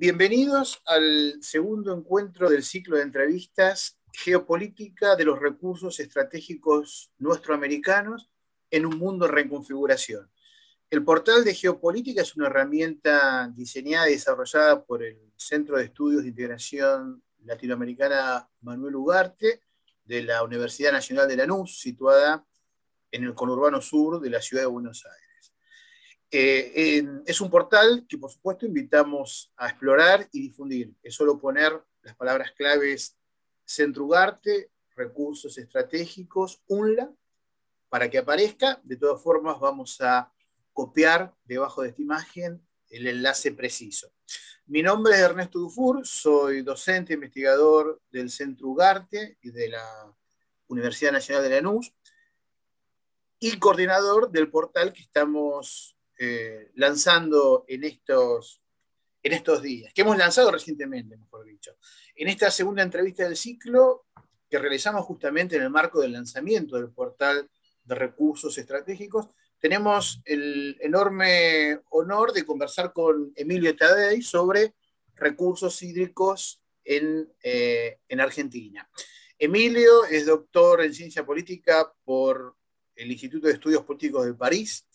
Bienvenidos al segundo encuentro del ciclo de entrevistas Geopolítica de los Recursos Estratégicos Nuestroamericanos en un mundo en reconfiguración. El portal de Geopolítica es una herramienta diseñada y desarrollada por el Centro de Estudios de Integración Latinoamericana Manuel Ugarte de la Universidad Nacional de Lanús, situada en el conurbano sur de la ciudad de Buenos Aires. Eh, es un portal que, por supuesto, invitamos a explorar y difundir. Es solo poner las palabras claves Centro Ugarte, recursos estratégicos, UNLA, para que aparezca. De todas formas, vamos a copiar debajo de esta imagen el enlace preciso. Mi nombre es Ernesto Dufour, soy docente e investigador del Centro Ugarte y de la Universidad Nacional de Lanús y coordinador del portal que estamos eh, lanzando en estos, en estos días, que hemos lanzado recientemente, mejor dicho. En esta segunda entrevista del ciclo, que realizamos justamente en el marco del lanzamiento del portal de recursos estratégicos, tenemos el enorme honor de conversar con Emilio Tadei sobre recursos hídricos en, eh, en Argentina. Emilio es doctor en ciencia política por el Instituto de Estudios Políticos de París,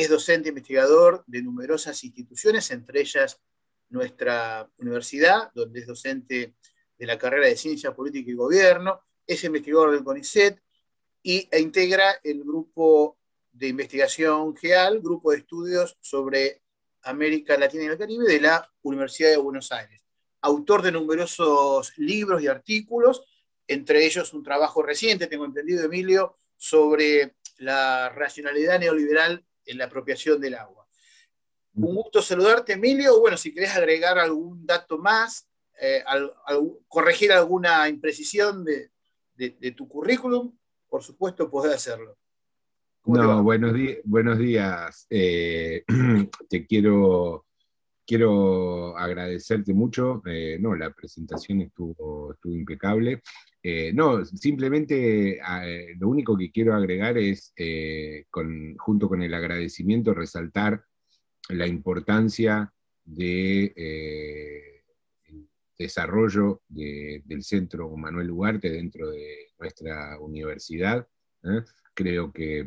es docente investigador de numerosas instituciones, entre ellas nuestra universidad, donde es docente de la carrera de Ciencia Política y Gobierno, es investigador del CONICET y, e integra el grupo de investigación GEAL, grupo de estudios sobre América Latina y el Caribe de la Universidad de Buenos Aires. Autor de numerosos libros y artículos, entre ellos un trabajo reciente, tengo entendido, Emilio, sobre la racionalidad neoliberal en la apropiación del agua. Mm. Un gusto saludarte, Emilio. Bueno, si querés agregar algún dato más, eh, corregir alguna imprecisión de, tu currículum, por supuesto podés hacerlo. No, buenos, días. Eh, te quiero quiero agradecerte mucho. Eh, no, la presentación estuvo, estuvo impecable. Eh, no, simplemente ah, eh, lo único que quiero agregar es, junto con el agradecimiento, resaltar la importancia de desarrollo del Centro Manuel Ugarte dentro de nuestra universidad. Creo que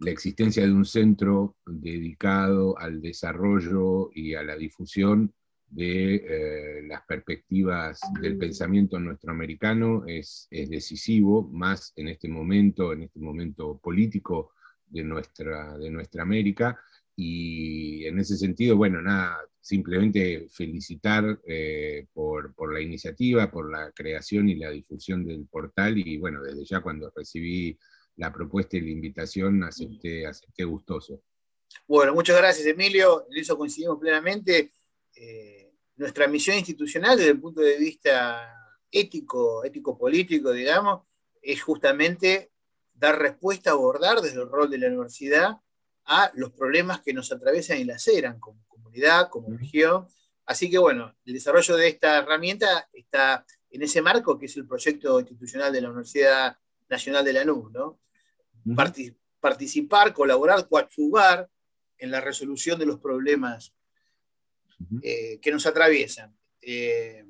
la existencia de un centro dedicado al desarrollo y a la difusión de eh, las perspectivas del pensamiento nuestroamericano es, es, decisivo, más en este momento, en este momento político de nuestra, de nuestra América. Y en ese sentido, bueno, nada, simplemente felicitar eh, por, por, la iniciativa, por la creación y la difusión del portal. Y bueno, desde ya cuando recibí la propuesta y la invitación, acepté, acepté gustoso. Bueno, muchas gracias Emilio, en eso coincidimos plenamente. Eh, nuestra misión institucional desde el punto de vista ético, ético-político, digamos, es justamente dar respuesta, abordar desde el rol de la universidad a los problemas que nos atraviesan y laceran como comunidad, como región. Así que bueno, el desarrollo de esta herramienta está en ese marco que es el proyecto institucional de la Universidad Nacional de la Luz, ¿no? participar, colaborar, coadyuvar en la resolución de los problemas eh, que nos atraviesan. Eh,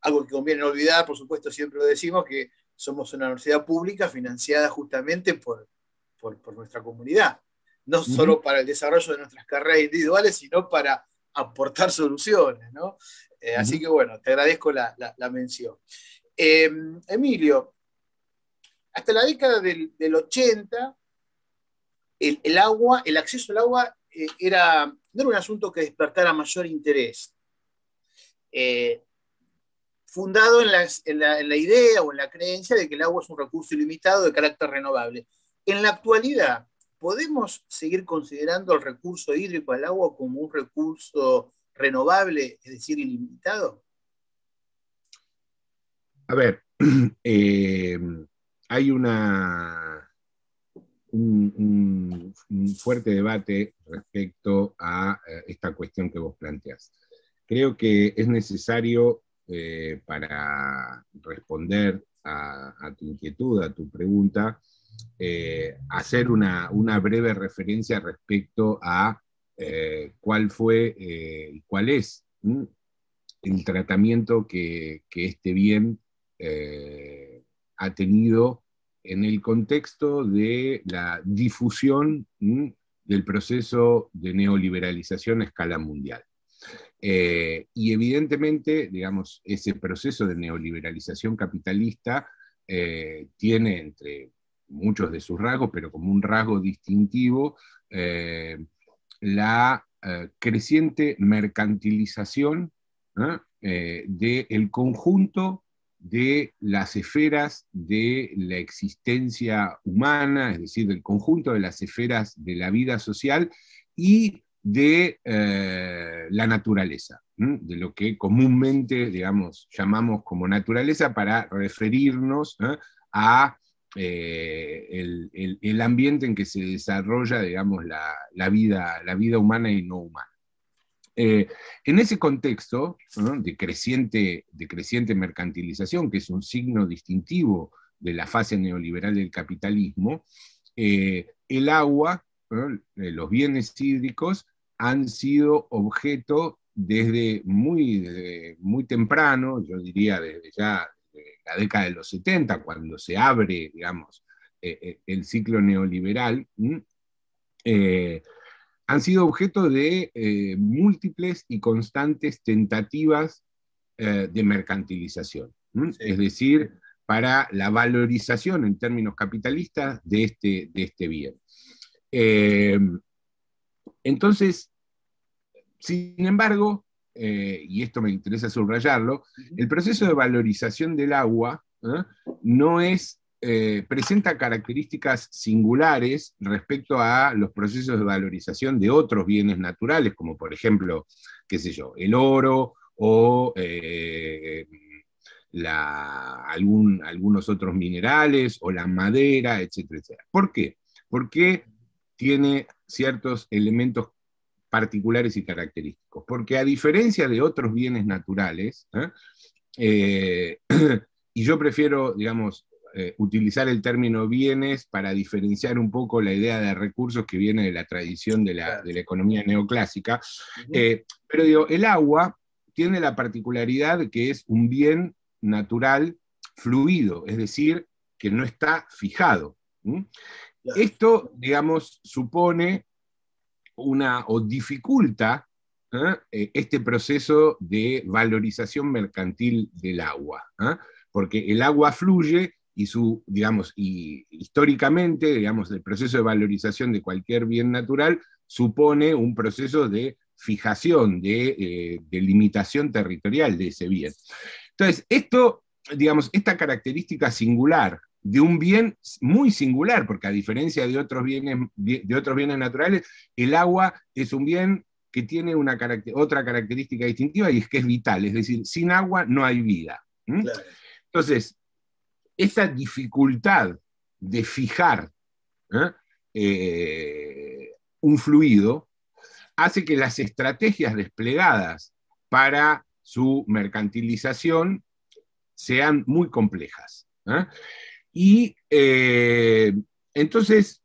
algo que conviene olvidar, por supuesto, siempre lo decimos, que somos una universidad pública financiada justamente por, nuestra comunidad, no solo para el desarrollo de nuestras carreras individuales, sino para aportar soluciones. Eh, así que bueno, te agradezco la, mención. Emilio, hasta la década del, 80, el, agua, el acceso al agua eh, era, no era un asunto que despertara mayor interés. Eh, fundado en, la, idea o en la creencia de que el agua es un recurso ilimitado de carácter renovable. En la actualidad, ¿podemos seguir considerando el recurso hídrico al agua como un recurso renovable, es decir, ilimitado? A ver, eh, hay una, un, fuerte debate respecto a eh, esta cuestión que vos planteás. Creo que es necesario eh, para responder a, tu inquietud, a tu pregunta, eh, hacer una, breve referencia respecto a cuál fue y cuál es el tratamiento que, que este bien ha tenido en el contexto de la difusión del proceso de neoliberalización a escala mundial. Eh, y evidentemente, digamos, ese proceso de neoliberalización capitalista eh, tiene entre muchos de sus rasgos, pero como un rasgo distintivo, eh, la creciente mercantilización del de conjunto de las esferas de la existencia humana, es decir, del conjunto de las esferas de la vida social y de eh, la naturaleza, de lo que comúnmente, digamos, llamamos como naturaleza para referirnos al ¿eh? a eh, el, ambiente en que se desarrolla, digamos, la, vida, la vida humana y no humana. Eh, en ese contexto de, creciente, mercantilización, que es un signo distintivo de la fase neoliberal del capitalismo, eh, el agua, eh, los bienes hídricos, han sido objeto desde muy, temprano, yo diría desde ya la década de los 70, cuando se abre, digamos, el ciclo neoliberal, eh, han sido objeto de eh, múltiples y constantes tentativas eh, de mercantilización, es decir, para la valorización en términos capitalistas de este, de este bien. Eh, entonces, sin embargo, y esto me interesa subrayarlo, el proceso de valorización del agua no es eh, presenta características singulares respecto a los procesos de valorización de otros bienes naturales, como por ejemplo, qué sé yo, el oro o eh, algún, algunos otros minerales o la madera, etcétera, ¿Por qué? Porque tiene ciertos elementos particulares y característicos. Porque a diferencia de otros bienes naturales, ¿eh? y yo prefiero, digamos, eh, utilizar el término bienes para diferenciar un poco la idea de recursos que viene de la tradición de la, economía neoclásica. Eh, pero digo, el agua tiene la particularidad que es un bien natural fluido, es decir, que no está fijado. Esto, digamos, supone una o dificulta ¿eh? este proceso de valorización mercantil del agua, porque el agua fluye y su, digamos, y históricamente, digamos, el proceso de valorización de cualquier bien natural supone un proceso de fijación, eh, de, limitación territorial de ese bien. Entonces, esto, digamos, esta característica singular de un bien muy singular, porque a diferencia de otros bienes, de otros bienes naturales, el agua es un bien que tiene una otra característica distintiva y es que es vital, es decir, sin agua no hay vida. Entonces, esta dificultad de fijar ¿eh? Eh, un fluido hace que las estrategias desplegadas para su mercantilización sean muy complejas. ¿eh? Y entonces,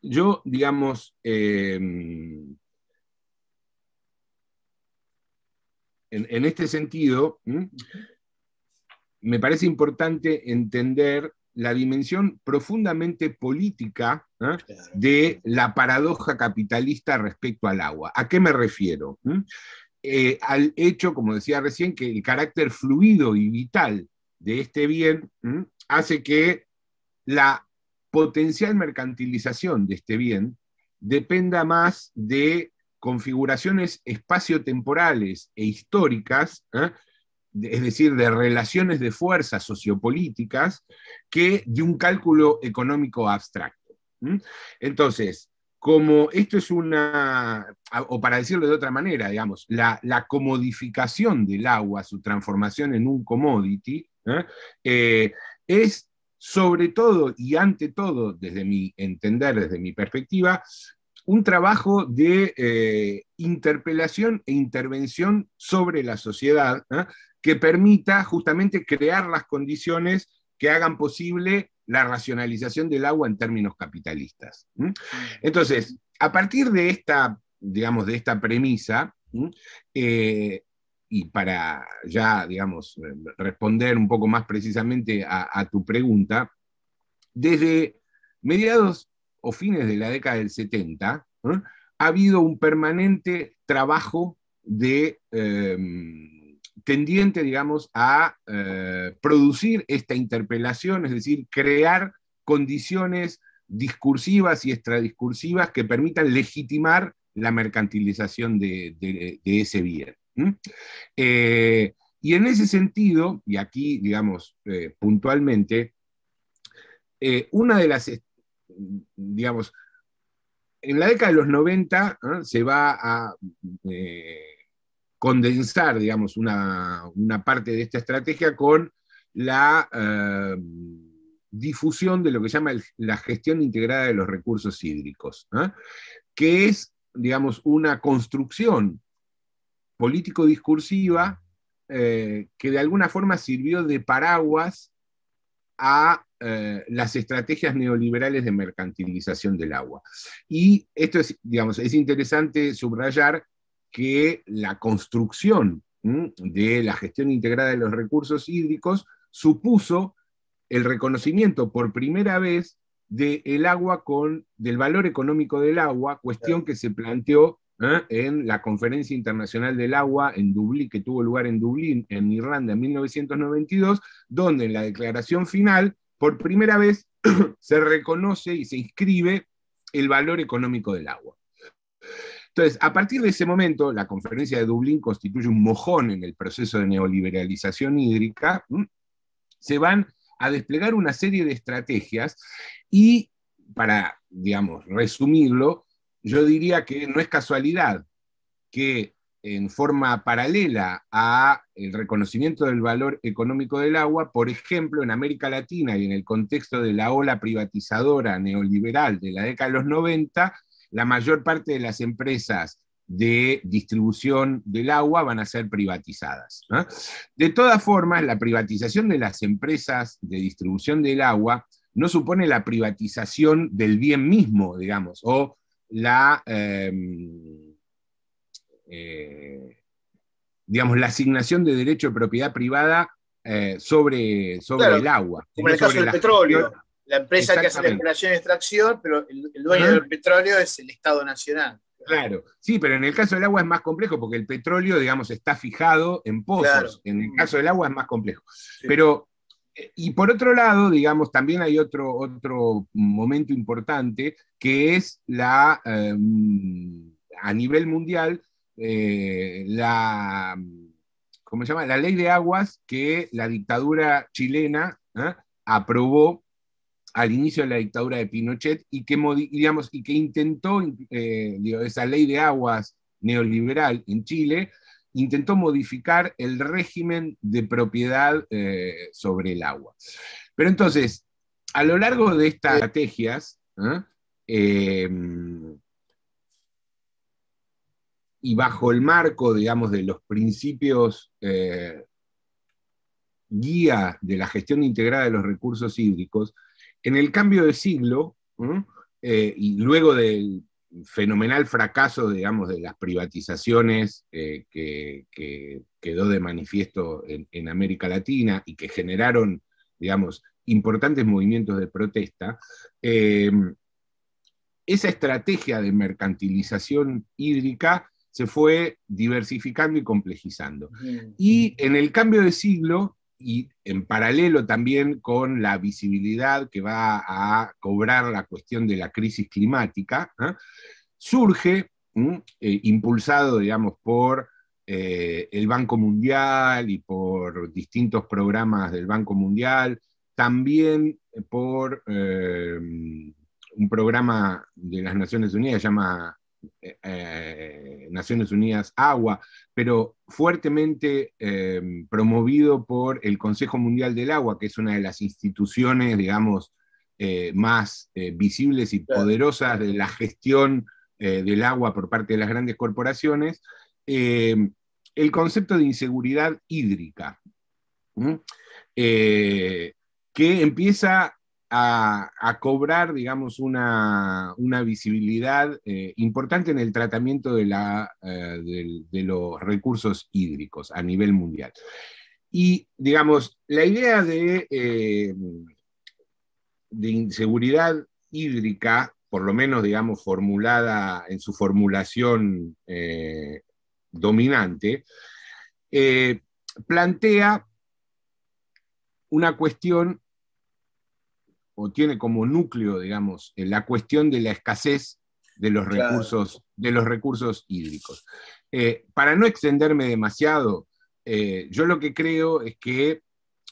yo, digamos, en este sentido, me parece importante entender la dimensión profundamente política ¿eh? de la paradoja capitalista respecto al agua. ¿A qué me refiero? ¿Mm? Eh, al hecho, como decía recién, que el carácter fluido y vital de este bien ¿mm? hace que la potencial mercantilización de este bien dependa más de configuraciones espaciotemporales e históricas ¿eh? es decir, de relaciones de fuerzas sociopolíticas, que de un cálculo económico abstracto. Entonces, como esto es una, o para decirlo de otra manera, digamos, la, comodificación del agua, su transformación en un commodity, ¿eh? Eh, es sobre todo y ante todo, desde mi entender, desde mi perspectiva, un trabajo de eh, interpelación e intervención sobre la sociedad ¿ah? que permita justamente crear las condiciones que hagan posible la racionalización del agua en términos capitalistas. Entonces, a partir de esta, digamos, de esta premisa, eh, y para ya, digamos, responder un poco más precisamente a, a tu pregunta, desde mediados o fines de la década del 70, ha habido un permanente trabajo de, em, tendiente, digamos, a eh, producir esta interpelación, es decir, crear condiciones discursivas y extradiscursivas que permitan legitimar la mercantilización de, ese bien. Eh, y en ese sentido, y aquí, digamos, eh, puntualmente, una de las digamos, en la década de los 90 se va a eh, condensar, digamos, una, parte de esta estrategia con la eh, difusión de lo que se llama la gestión integrada de los recursos hídricos, que es, digamos, una construcción político-discursiva eh, que de alguna forma sirvió de paraguas a eh, las estrategias neoliberales de mercantilización del agua. Y esto es, digamos, es interesante subrayar que la construcción de la gestión integrada de los recursos hídricos supuso el reconocimiento por primera vez agua con, del valor económico del agua, cuestión que se planteó ¿ah? en la Conferencia Internacional del Agua en Dublín, que tuvo lugar en Dublín, en Irlanda, en 1992, donde en la declaración final, por primera vez, se reconoce y se inscribe el valor económico del agua. Entonces, a partir de ese momento, la conferencia de Dublín constituye un mojón en el proceso de neoliberalización hídrica. Se van a desplegar una serie de estrategias y, para, digamos, resumirlo, yo diría que no es casualidad que en forma paralela a el reconocimiento del valor económico del agua, por ejemplo, en América Latina y en el contexto de la ola privatizadora neoliberal de la década de los 90, la mayor parte de las empresas de distribución del agua van a ser privatizadas. De todas formas, la privatización de las empresas de distribución del agua no supone la privatización del bien mismo, digamos, o la, em, eh, digamos, la asignación de derecho de propiedad privada eh, sobre, sobre el agua. Como en el caso del petróleo. la empresa que hace la operación de extracción, pero el, dueño del petróleo es el Estado Nacional. Claro, sí, pero en el caso del agua es más complejo porque el petróleo, digamos, está fijado en pozos. En el mm. caso del agua es más complejo. Pero y por otro lado, digamos, también hay otro, otro momento importante que es la, em, a nivel mundial, eh, la, ¿cómo llama? La ley de aguas que la dictadura chilena ¿eh? aprobó al inicio de la dictadura de Pinochet y que, y que intentó eh, esa ley de aguas neoliberal en Chile, intentó modificar el régimen de propiedad eh, sobre el agua. Pero entonces, a lo largo de estas estrategias, ¿eh? em, y bajo el marco, digamos, de los principios eh, guía de la gestión integrada de los recursos hídricos, en el cambio de siglo, y luego del fenomenal fracaso, digamos, de las privatizaciones eh, que, quedó de manifiesto en, América Latina y que generaron, digamos, importantes movimientos de protesta, eh, esa estrategia de mercantilización hídrica se fue diversificando y complejizando. Y en el cambio de siglo, y en paralelo también con la visibilidad que va a cobrar la cuestión de la crisis climática, ¿eh? surge, eh, impulsado, digamos, por eh, el Banco Mundial y por distintos programas del Banco Mundial, también por un programa de las Naciones Unidas que llama eh, eh, Naciones Unidas Agua, pero fuertemente eh, promovido por el Consejo Mundial del Agua, que es una de las instituciones, digamos, más visibles y poderosas de la gestión del agua por parte de las grandes corporaciones, el concepto de inseguridad hídrica, que empieza a, cobrar, digamos, una, visibilidad eh, importante en el tratamiento de, la, eh, los recursos hídricos a nivel mundial. Y, digamos, la idea de, eh, de, inseguridad hídrica, por lo menos, digamos, formulada en su formulación dominante, plantea una cuestión o tiene como núcleo, digamos, eh, la cuestión de la escasez de los recursos, de los recursos hídricos. Eh, para no extenderme demasiado, eh, yo lo que creo es que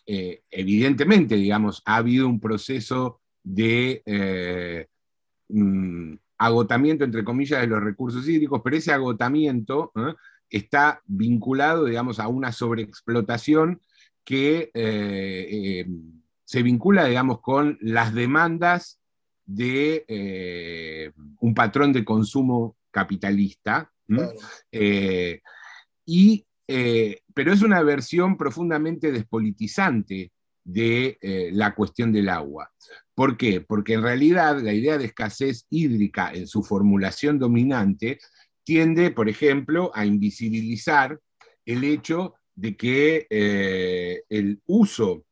evidentemente, digamos, ha habido un proceso de mm, agotamiento, entre comillas, de los recursos hídricos, pero ese agotamiento está vinculado, digamos, a una sobreexplotación que se vincula, digamos, con las demandas de eh, un patrón de consumo capitalista. Eh, eh, pero es una versión profundamente despolitizante de la cuestión del agua. ¿Por qué? Porque en realidad la idea de escasez hídrica en su formulación dominante tiende, por ejemplo, a invisibilizar el hecho de que el uso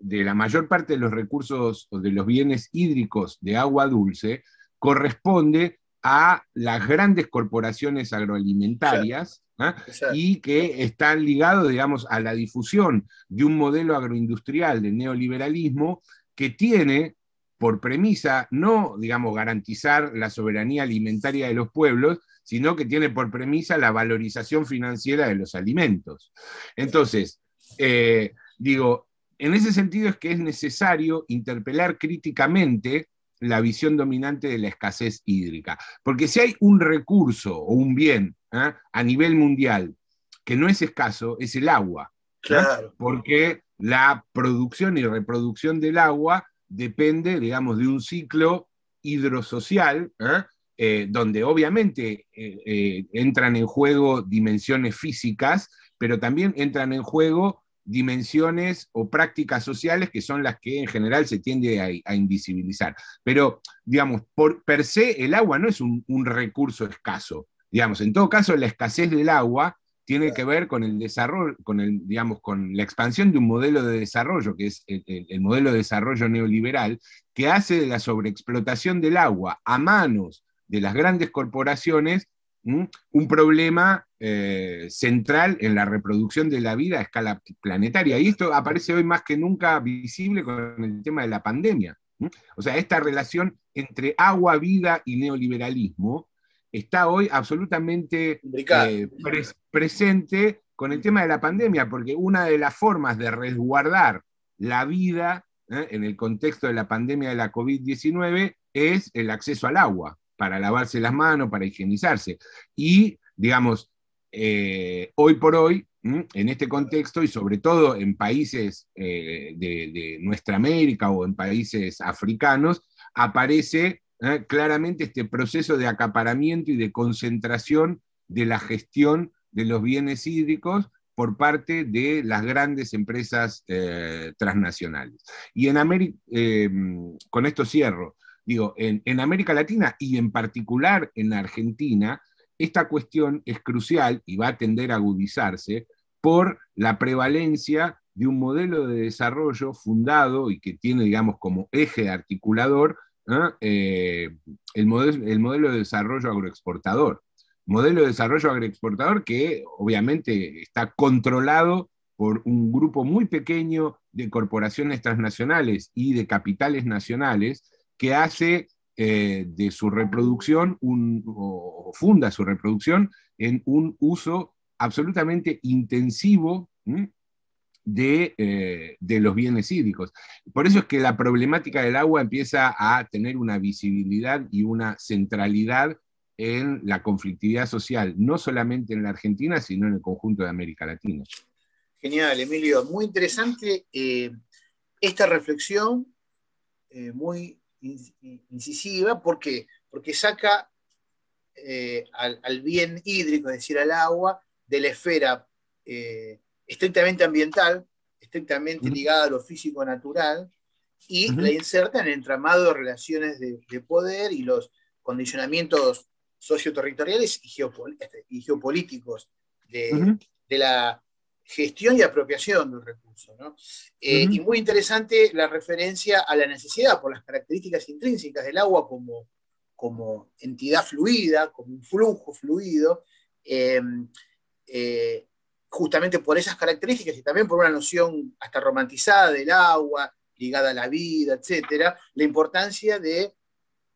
de la mayor parte de los recursos o de los bienes hídricos de agua dulce corresponde a las grandes corporaciones agroalimentarias ¿ah? y que están ligados, digamos, a la difusión de un modelo agroindustrial de neoliberalismo que tiene por premisa no, digamos, garantizar la soberanía alimentaria de los pueblos, sino que tiene por premisa la valorización financiera de los alimentos. Entonces, eh, digo, en ese sentido es que es necesario interpelar críticamente la visión dominante de la escasez hídrica. Porque si hay un recurso o un bien ¿ah? a nivel mundial que no es escaso, es el agua. ¿ah? Claro. Porque la producción y reproducción del agua depende, digamos, de un ciclo hidrosocial, ¿ah? eh, donde obviamente eh, eh, entran en juego dimensiones físicas, pero también entran en juego dimensiones o prácticas sociales que son las que en general se tiende a, invisibilizar. Pero, digamos, por, per se el agua no es un, recurso escaso. Digamos, en todo caso, la escasez del agua tiene que ver con el desarrollo, con digamos, con la expansión de un modelo de desarrollo, que es el modelo de desarrollo neoliberal, que hace de la sobreexplotación del agua a manos de las grandes corporaciones un problema eh, central en la reproducción de la vida a escala planetaria. Y esto aparece hoy más que nunca visible con el tema de la pandemia. O sea, esta relación entre agua, vida y neoliberalismo está hoy absolutamente eh, presente con el tema de la pandemia, porque una de las formas de resguardar la vida ¿eh? en el contexto de la pandemia de la COVID-19 es el acceso al agua para lavarse las manos, para higienizarse. Y, digamos, eh, hoy por hoy, en este contexto y sobre todo en países eh, de, nuestra América o en países africanos, aparece ¿eh? claramente este proceso de acaparamiento y de concentración de la gestión de los bienes hídricos por parte de las grandes empresas transnacionales. Y en América, con esto cierro, Digo, en, América Latina y en particular en Argentina, esta cuestión es crucial y va a tender a agudizarse por la prevalencia de un modelo de desarrollo fundado y que tiene, digamos, como eje articulador eh, el, modelo, de desarrollo agroexportador. Modelo de desarrollo agroexportador que obviamente está controlado por un grupo muy pequeño de corporaciones transnacionales y de capitales nacionales que hace eh, de su reproducción o funda su reproducción en un uso absolutamente intensivo eh, De, los bienes hídricos. Por eso es que la problemática del agua empieza a tener una visibilidad y una centralidad en la conflictividad social, no solamente en la Argentina, sino en el conjunto de América Latina. Genial, Emilio. Muy interesante eh, esta reflexión, muy incisiva porque, porque saca eh, al, bien hídrico, es decir, al agua, de la esfera eh, estrictamente ambiental, estrictamente ligada a lo físico natural, y la inserta en el entramado de relaciones de, poder y los condicionamientos socioterritoriales y, este, y geopolíticos de, la, gestión y apropiación del recurso. Eh, y muy interesante la referencia a la necesidad por las características intrínsecas del agua como, entidad fluida, como un flujo fluido, eh, eh, justamente por esas características y también por una noción hasta romantizada del agua, ligada a la vida, etcétera, la importancia de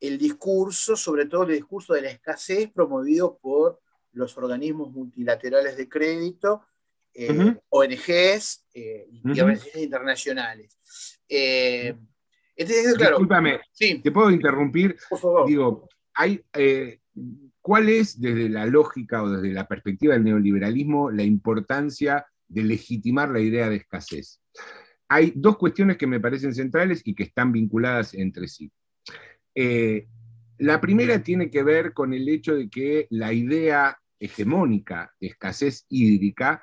el discurso, sobre todo el discurso de la escasez promovido por los organismos multilaterales de crédito, eh, ONGs eh, y organizaciones internacionales. Eh, este, este, te puedo interrumpir. Por favor. Digo, eh, ¿cuál es, desde la lógica o desde la perspectiva del neoliberalismo, la importancia de legitimar la idea de escasez? Hay dos cuestiones que me parecen centrales y que están vinculadas entre sí. la primera tiene que ver con el hecho de que la idea hegemónica de escasez hídrica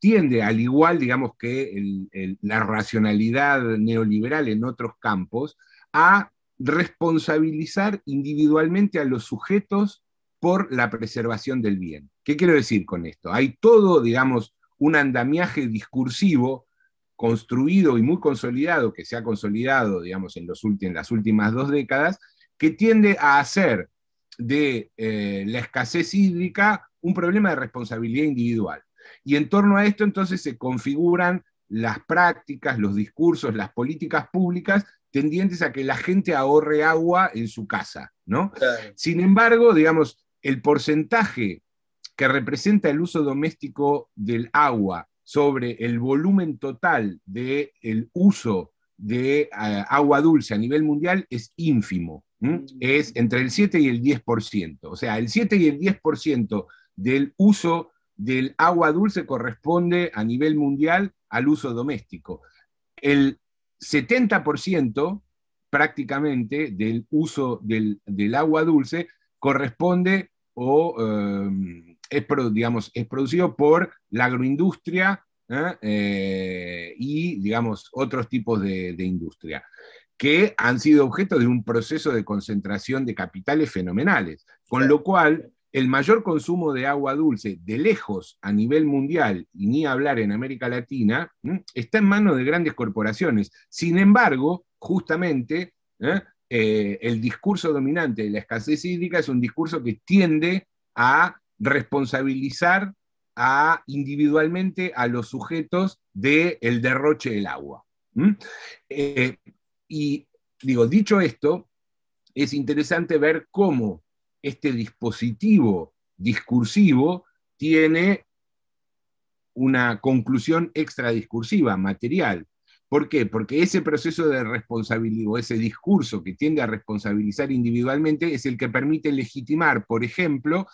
tiende, al igual, digamos, que la racionalidad neoliberal en otros campos, a responsabilizar individualmente a los sujetos por la preservación del bien. ¿Qué quiero decir con esto? Hay todo, digamos, un andamiaje discursivo construido y muy consolidado, que se ha consolidado, digamos, en, las últimas dos décadas, que tiende a hacer de eh, la escasez hídrica un problema de responsabilidad individual. Y en torno a esto entonces se configuran las prácticas, los discursos, las políticas públicas tendientes a que la gente ahorre agua en su casa, ¿no? Sin embargo, digamos, el porcentaje que representa el uso doméstico del agua sobre el volumen total del uso de ah, agua dulce a nivel mundial es ínfimo, mm. es entre el 7 y el 10%. O sea, el 7 y el 10% del uso del agua dulce corresponde a nivel mundial al uso doméstico. El 70% prácticamente del uso del, agua dulce corresponde o em, es, digamos, es producido por la agroindustria ¿eh? Eh, y digamos, otros tipos de, industria que han sido objeto de un proceso de concentración de capitales fenomenales, con lo cual el mayor consumo de agua dulce de lejos a nivel mundial, y ni hablar en América Latina, está en manos de grandes corporaciones. Sin embargo, justamente, ¿eh? Eh, el discurso dominante de la escasez hídrica es un discurso que tiende a responsabilizar a, individualmente a los sujetos del el derroche del agua. Eh, y digo, dicho esto, es interesante ver cómo este dispositivo discursivo tiene una conclusión extradiscursiva, material. ¿Por qué? Porque ese proceso de responsabilidad o ese discurso que tiende a responsabilizar individualmente es el que permite legitimar, por ejemplo,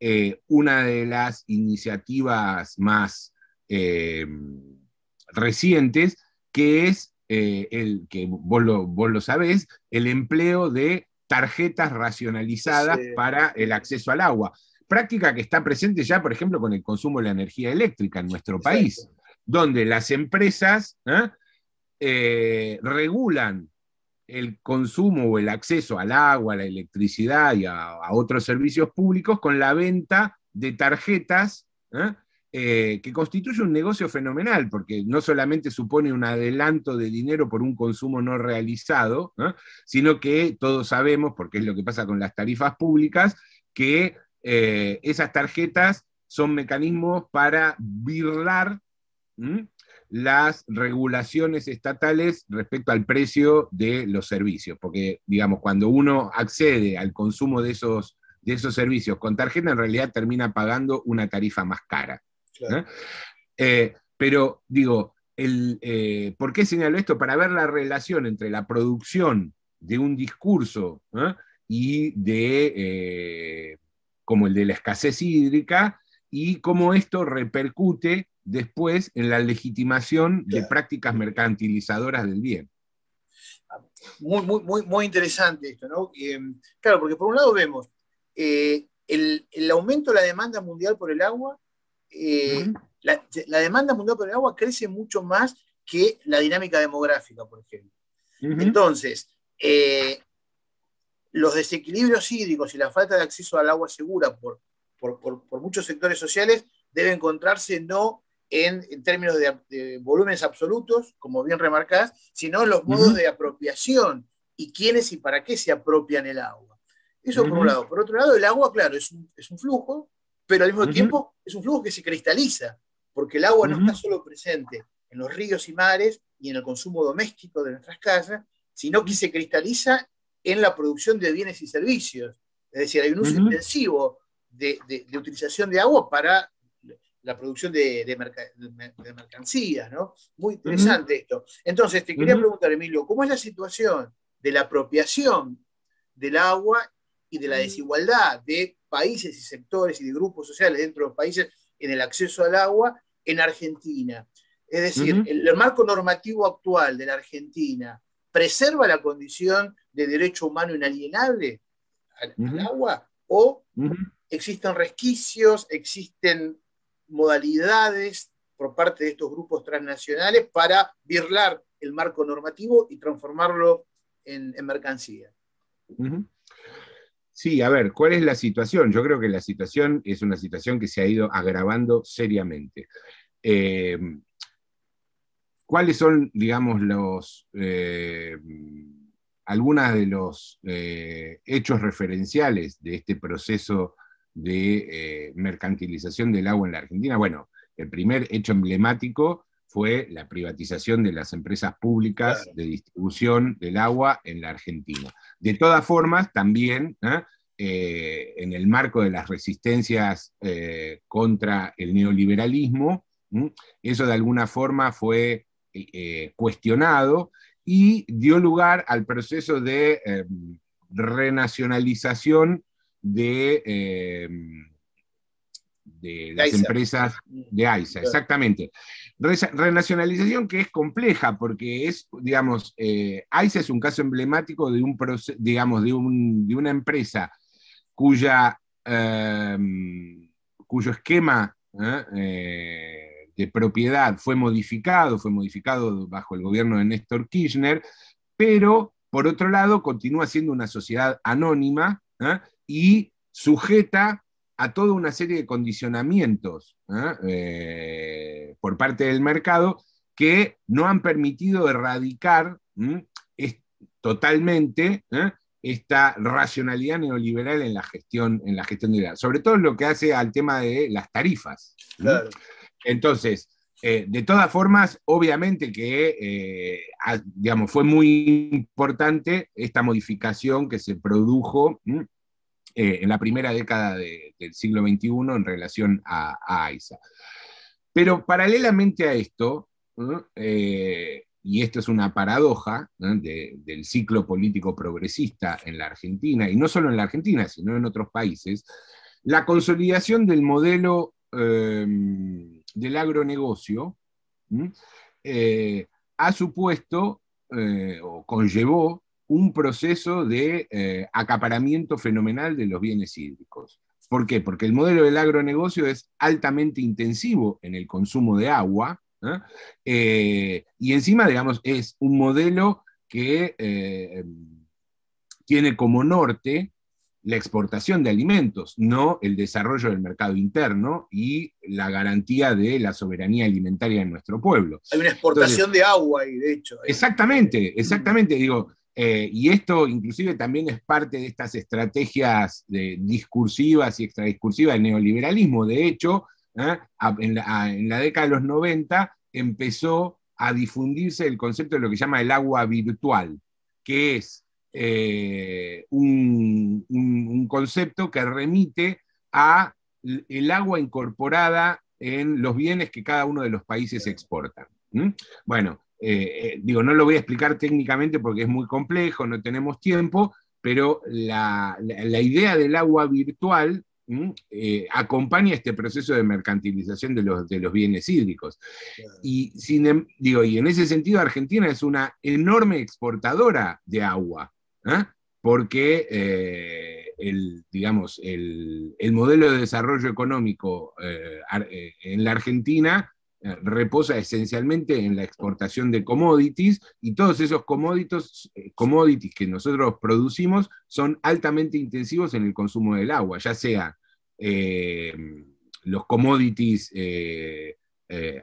eh, una de las iniciativas más eh, recientes, que es eh, el que vos lo, vos lo sabés, el empleo de tarjetas racionalizadas para el acceso al agua. Práctica que está presente ya, por ejemplo, con el consumo de la energía eléctrica en nuestro país, donde las empresas ¿eh? Eh, regulan el consumo o el acceso al agua, a la electricidad y a, otros servicios públicos con la venta de tarjetas ¿eh? Eh, que constituye un negocio fenomenal, porque no solamente supone un adelanto de dinero por un consumo no realizado, sino que todos sabemos, porque es lo que pasa con las tarifas públicas, que eh, esas tarjetas son mecanismos para birlar las regulaciones estatales respecto al precio de los servicios, porque digamos, cuando uno accede al consumo de esos, de esos servicios con tarjeta, en realidad termina pagando una tarifa más cara. Eh, pero digo, el, eh, ¿por qué señalo esto? Para ver la relación entre la producción de un discurso y de, eh, como el de la escasez hídrica, y cómo esto repercute después en la legitimación de prácticas mercantilizadoras del bien. Muy, muy, muy, muy interesante esto, ¿no? Em, claro, porque por un lado vemos el, el, aumento de la demanda mundial por el agua eh, la, demanda mundial por el agua crece mucho más que la dinámica demográfica, por ejemplo. Entonces, eh, los desequilibrios hídricos y la falta de acceso al agua segura por, muchos sectores sociales debe encontrarse no en, términos de, volúmenes absolutos, como bien remarcás, sino en los modos de apropiación y quiénes y para qué se apropian el agua. Eso por un lado. Por otro lado, el agua, claro, es es un flujo pero al mismo tiempo es un flujo que se cristaliza, porque el agua no está solo presente en los ríos y mares y en el consumo doméstico de nuestras casas, sino que se cristaliza en la producción de bienes y servicios. Es decir, hay un uso intensivo de, utilización de agua para la producción de, de mercancías, Muy interesante esto. Entonces, te quería preguntar, Emilio, ¿cómo es la situación de la apropiación del agua y de la desigualdad, de países y sectores y de grupos sociales dentro de los países en el acceso al agua en Argentina. Es decir, el, marco normativo actual de la Argentina preserva la condición de derecho humano inalienable al, agua o existen resquicios, existen modalidades por parte de estos grupos transnacionales para virlar el marco normativo y transformarlo en, mercancía. Sí, a ver, ¿cuál es la situación? Yo creo que la situación es una situación que se ha ido agravando seriamente. Em, ¿Cuáles son, digamos, los, em, algunas de los eh, hechos referenciales de este proceso de eh, mercantilización del agua en la Argentina? Bueno, el primer hecho emblemático fue la privatización de las empresas públicas de distribución del agua en la Argentina. De todas formas, también ¿eh? Eh, en el marco de las resistencias eh, contra el neoliberalismo, eso de alguna forma fue cuestionado y dio lugar al proceso de em, renacionalización de em, de las empresas de AISA, exactamente. Renacionalización que es compleja porque es, digamos, eh, es un caso emblemático de un digamos, de, una empresa cuya, em, cuyo esquema ¿eh? Eh, de propiedad fue modificado, fue modificado bajo el gobierno de Néstor Kirchner, pero por otro lado continúa siendo una sociedad anónima ¿eh? y sujeta a toda una serie de condicionamientos ¿eh? Eh, por parte del mercado que no han permitido erradicar totalmente ¿eh? esta racionalidad neoliberal en la gestión, en la gestión de la, sobre todo lo que hace al tema de las tarifas. Entonces, de todas formas, obviamente que digamos, fue muy importante esta modificación que se produjo eh, en la primera década del siglo XXI en relación a, AISA. Pero paralelamente a esto, eh, y esto es una paradoja del ciclo político progresista en la Argentina, y no solo en la Argentina, sino en otros países, la consolidación del modelo eh, del agronegocio ha supuesto o conllevó un proceso de eh, acaparamiento fenomenal de los bienes hídricos. ¿Por qué? Porque el modelo del agronegocio es altamente intensivo en el consumo de agua eh, y encima, digamos, es un modelo que eh, tiene como norte la exportación de alimentos, no el desarrollo del mercado interno y la garantía de la soberanía alimentaria en nuestro pueblo. Hay una exportación de agua y de hecho. Exactamente, exactamente. Digo, eh, y esto inclusive también es parte de estas estrategias discursivas y extradiscursivas del neoliberalismo. De hecho, ¿eh? en, la, década de los 90 empezó a difundirse el concepto de lo que llama el agua virtual, que es eh, un, concepto que remite a el agua incorporada en los bienes que cada uno de los países exporta. Bueno, eh, eh, digo, no lo voy a explicar técnicamente porque es muy complejo, no tenemos tiempo, pero la, idea del agua virtual eh, acompaña este proceso de mercantilización de los, bienes hídricos. Y, em, digo, y en ese sentido, Argentina es una enorme exportadora de agua, porque digamos, el, el, modelo de desarrollo económico en la Argentina eh, reposa esencialmente en la exportación de commodities y todos esos commodities, eh, commodities que nosotros producimos son altamente intensivos en el consumo del agua, ya sea eh, los commodities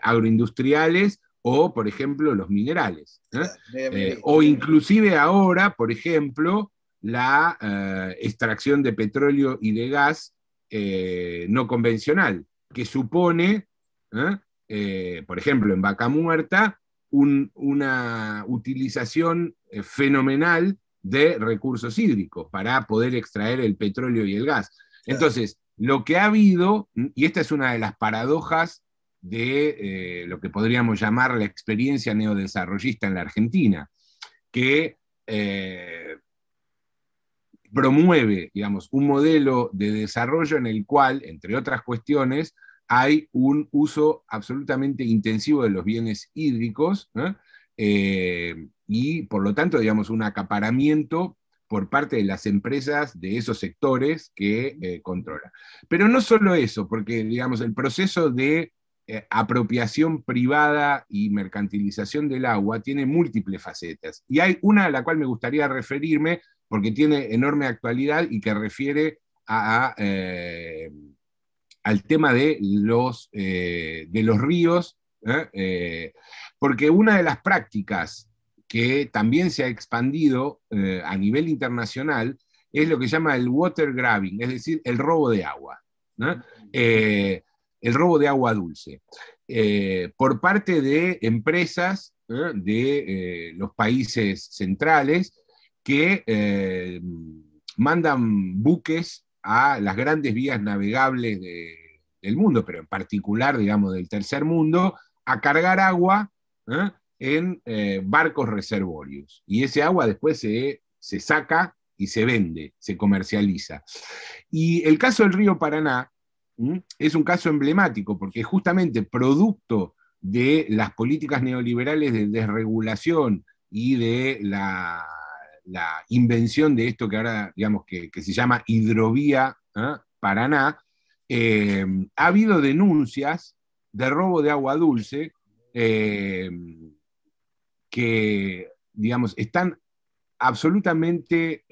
agroindustriales o, por ejemplo, los minerales. Ah, o inclusive ahora, por ejemplo, la extracción de petróleo y de gas no convencional, que supone... Eh, por ejemplo, en vaca muerta, una utilización eh, fenomenal de recursos hídricos para poder extraer el petróleo y el gas. Entonces, lo que ha habido, y esta es una de las paradojas de eh, lo que podríamos llamar la experiencia neodesarrollista en la Argentina, que promueve, un modelo de desarrollo en el cual, entre otras cuestiones, hay un uso absolutamente intensivo de los bienes hídricos eh, y, por lo tanto, digamos, un acaparamiento por parte de las empresas de esos sectores que eh, controla. Pero no solo eso, porque, digamos, el proceso de eh, apropiación privada y mercantilización del agua tiene múltiples facetas. Y hay una a la cual me gustaría referirme, porque tiene enorme actualidad y que refiere a, al tema de los, eh, de los ríos, ¿eh? Eh, porque una de las prácticas que también se ha expandido a nivel internacional es lo que se llama el water grabbing, es decir, el robo de agua, el robo de agua dulce, por parte de empresas de los países centrales que mandan buques a las grandes vías navegables del mundo, pero en particular, digamos, del tercer mundo, a cargar agua ¿eh? en eh, barcos reservorios. Y ese agua después se, saca y se vende, se comercializa. Y el caso del río Paraná es un caso emblemático porque justamente producto de las políticas neoliberales de desregulación y de la la invención de esto que ahora, digamos, que, se llama hidrovía ¿eh? Paraná, eh, ha habido denuncias de robo de agua dulce eh, que, digamos, están absolutamente,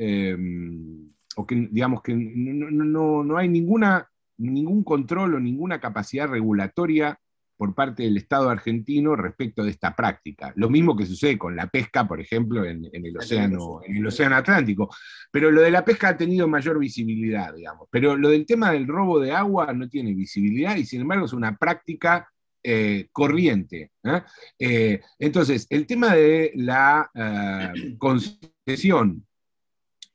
o que, digamos, que no, no hay ninguna, ningún control o ninguna capacidad regulatoria por parte del Estado argentino respecto de esta práctica. Lo mismo que sucede con la pesca, por ejemplo, en, el, océano, en el Océano Atlántico. Pero lo de la pesca ha tenido mayor visibilidad, digamos. Pero lo del tema del robo de agua no tiene visibilidad y sin embargo es una práctica eh, corriente. ¿eh? Eh, entonces, el tema de la concesión,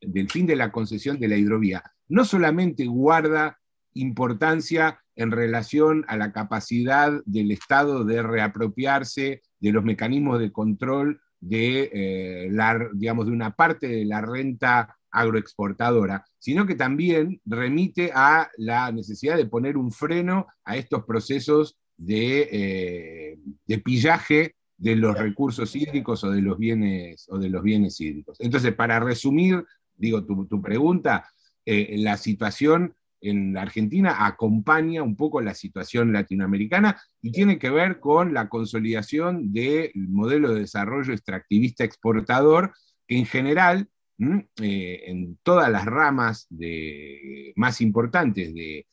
del fin de la concesión de la hidrovía, no solamente guarda importancia en relación a la capacidad del Estado de reapropiarse de los mecanismos de control de, eh, la, digamos, de una parte de la renta agroexportadora, sino que también remite a la necesidad de poner un freno a estos procesos de, eh, pillaje de los recursos hídricos o de los bienes, o de los bienes hídricos. Entonces, para resumir, digo, tu, pregunta, eh, la situación en la Argentina acompaña un poco la situación latinoamericana y tiene que ver con la consolidación del modelo de desarrollo extractivista exportador, que en general, eh, en todas las ramas de, más importantes de,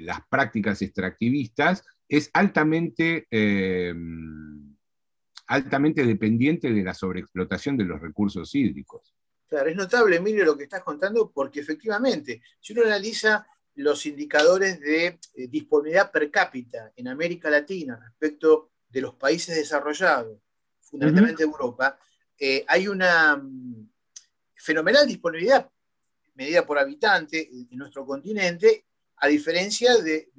las prácticas extractivistas, es altamente, eh, altamente dependiente de la sobreexplotación de los recursos hídricos. Claro, es notable, Emilio, lo que estás contando, porque efectivamente, si uno analiza los indicadores de eh, disponibilidad per cápita en América Latina respecto de los países desarrollados, fundamentalmente Europa, eh, hay una mm, fenomenal disponibilidad medida por habitante en nuestro continente, a diferencia de,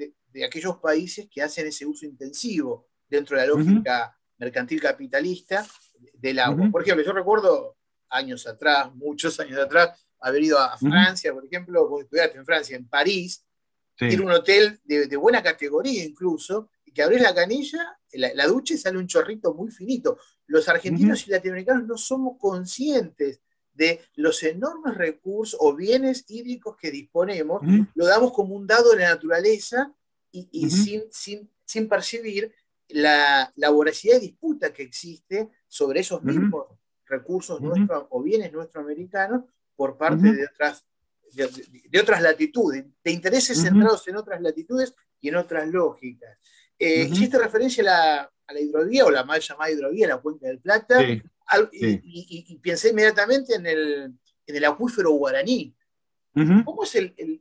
aquellos países que hacen ese uso intensivo dentro de la lógica mercantil capitalista del agua. Por ejemplo, yo recuerdo años atrás, muchos años atrás, haber ido a Francia, por ejemplo, vos estudiaste en Francia, en París, tiene un hotel de, buena categoría incluso, y que abrís la canilla, la, ducha y sale un chorrito muy finito. Los argentinos y latinoamericanos no somos conscientes de los enormes recursos o bienes hídricos que disponemos, lo damos como un dado de la naturaleza y, sin, percibir la, voracidad de disputa que existe sobre esos mismos recursos nuestros o bienes nuestro americanos por parte de, otras, de, otras latitudes, de intereses centrados en otras latitudes y en otras lógicas. Eh, Hiciste referencia a la, a hidrovía o la mal llamada hidrovía, la Cuenca del Plata, Y, pensé inmediatamente en el, acuífero guaraní. ¿Cómo es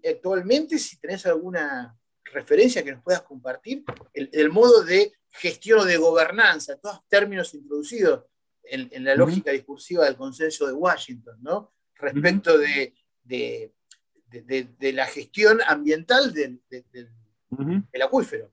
actualmente, si tenés alguna referencia que nos puedas compartir, el, modo de gestión o de gobernanza, todos términos introducidos en, en la lógica discursiva del consenso de Washington, ¿no? respecto de, la gestión ambiental del, acuífero.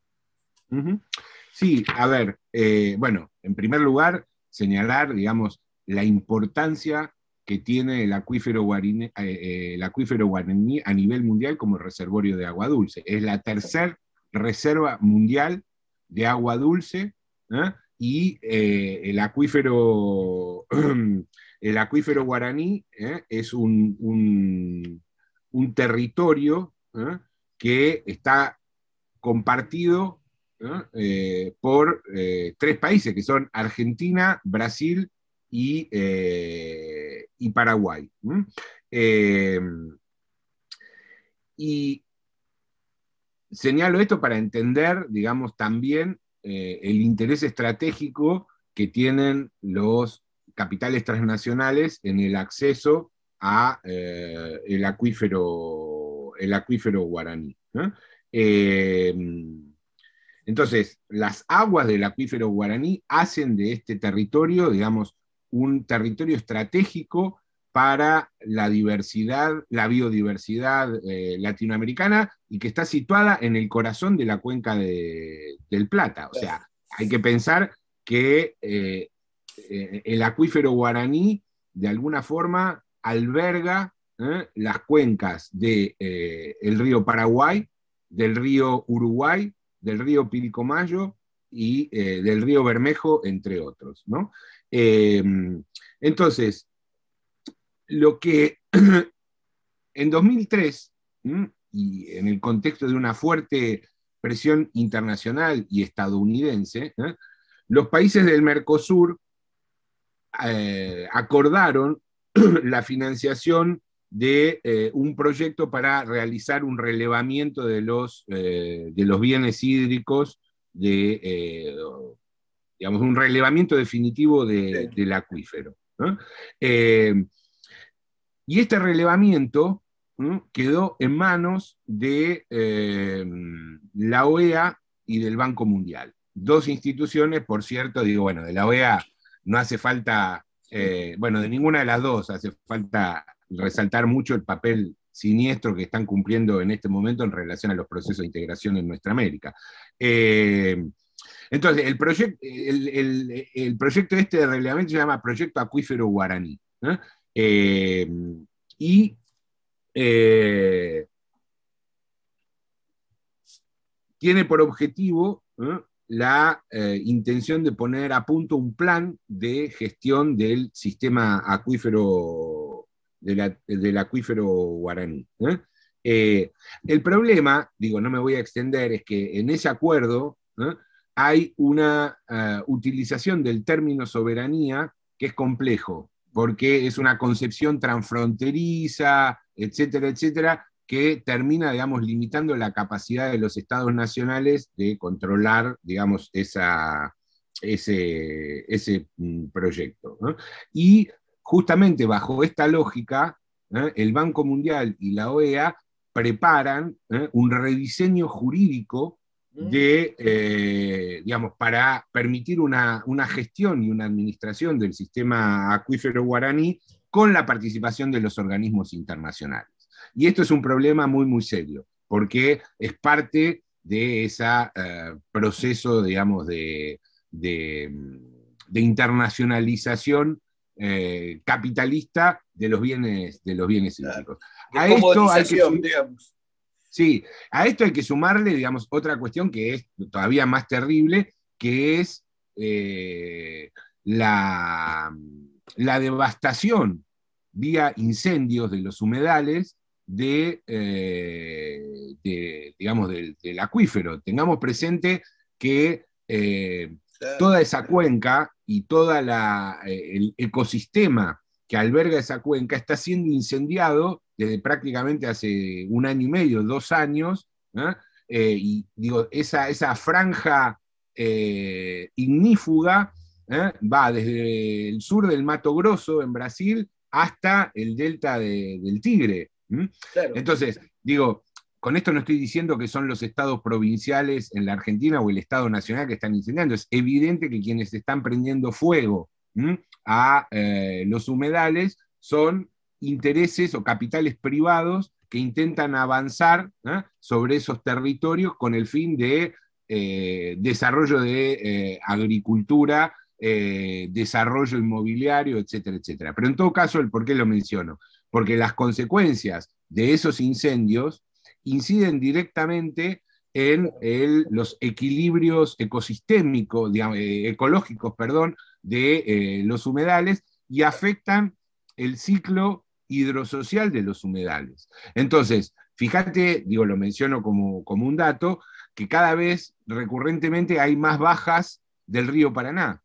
Sí, a ver, eh, bueno, en primer lugar, señalar, digamos, la importancia que tiene el acuífero, eh, eh, el acuífero guaraní a nivel mundial como reservorio de agua dulce. Es la tercera reserva mundial de agua dulce y eh, el, acuífero, el acuífero guaraní ¿eh? es un, territorio ¿eh? que está compartido por tres países, que son Argentina, Brasil y, y Paraguay. y señalo esto para entender, digamos, también eh, el interés estratégico que tienen los capitales transnacionales en el acceso a eh, el, acuífero, el acuífero guaraní. Eh, entonces, las aguas del acuífero guaraní hacen de este territorio, digamos, un territorio estratégico para la diversidad, la biodiversidad eh, latinoamericana y que está situada en el corazón de la cuenca del Plata. O sea, hay que pensar que eh, eh, el acuífero guaraní, de alguna forma, alberga las cuencas del río Paraguay, del río Uruguay, del río Piricomayo y del río Bermejo, entre otros. entonces, lo que en 2003, y en el contexto de una fuerte presión internacional y estadounidense, ¿eh? los países del Mercosur eh, acordaron la financiación de eh, un proyecto para realizar un relevamiento de los, de los bienes hídricos, de, digamos, un relevamiento definitivo del acuífero. ¿no? Y este relevamiento quedó en manos de eh, la OEA y del Banco Mundial. Dos instituciones, por cierto, digo, bueno, de la OEA no hace falta, eh, bueno, de ninguna de las dos hace falta resaltar mucho el papel siniestro que están cumpliendo en este momento en relación a los procesos de integración en nuestra América. Eh, entonces, el, proyecto, el, el, proyecto este de relevamiento se llama Proyecto Acuífero Guaraní. Eh, y eh, tiene por objetivo ¿eh? la intención de poner a punto un plan de gestión del sistema acuífero, del acuífero guaraní. el problema, digo, no me voy a extender, es que en ese acuerdo hay una utilización del término soberanía que es complejo porque es una concepción transfronteriza, etcétera, etcétera, que termina, digamos, limitando la capacidad de los estados nacionales de controlar, digamos, ese, mm, proyecto. Y justamente bajo esta lógica, ¿eh? el Banco Mundial y la OEA preparan ¿eh? un rediseño jurídico de, eh, digamos, para permitir una, gestión y una administración del sistema acuífero guaraní con la participación de los organismos internacionales. Y esto es un problema muy, muy serio, porque es parte de ese eh, proceso, digamos, de, internacionalización eh, capitalista de los bienes, de los bienes hídricos. A esto hay que, Sí, a esto hay que sumarle, digamos, otra cuestión que es todavía más terrible, que es eh, la, la, devastación vía incendios de los humedales de, eh, digamos, del, acuífero. Tengamos presente que eh, toda esa cuenca y todo el ecosistema que alberga esa cuenca está siendo incendiado desde prácticamente hace un año y medio, dos años, eh, y digo, esa, esa franja eh, ignífuga va desde el sur del Mato Grosso en Brasil hasta el delta del Tigre. Entonces, digo, con esto no estoy diciendo que son los estados provinciales en la Argentina o el estado nacional que están incendiando, es evidente que quienes están prendiendo fuego a eh, los humedales son intereses o capitales privados que intentan avanzar sobre esos territorios con el fin de eh, desarrollo de eh, agricultura, desarrollo inmobiliario, etcétera, etcétera. Pero en todo caso, ¿el por qué lo menciono? Porque las consecuencias de esos incendios inciden directamente en los equilibrios ecosistémicos, ecológicos, perdón, de eh, los humedales y afectan el ciclo hidrosocial de los humedales. Entonces, fíjate, digo, lo menciono como, un dato, que cada vez recurrentemente hay más bajas del río Paraná.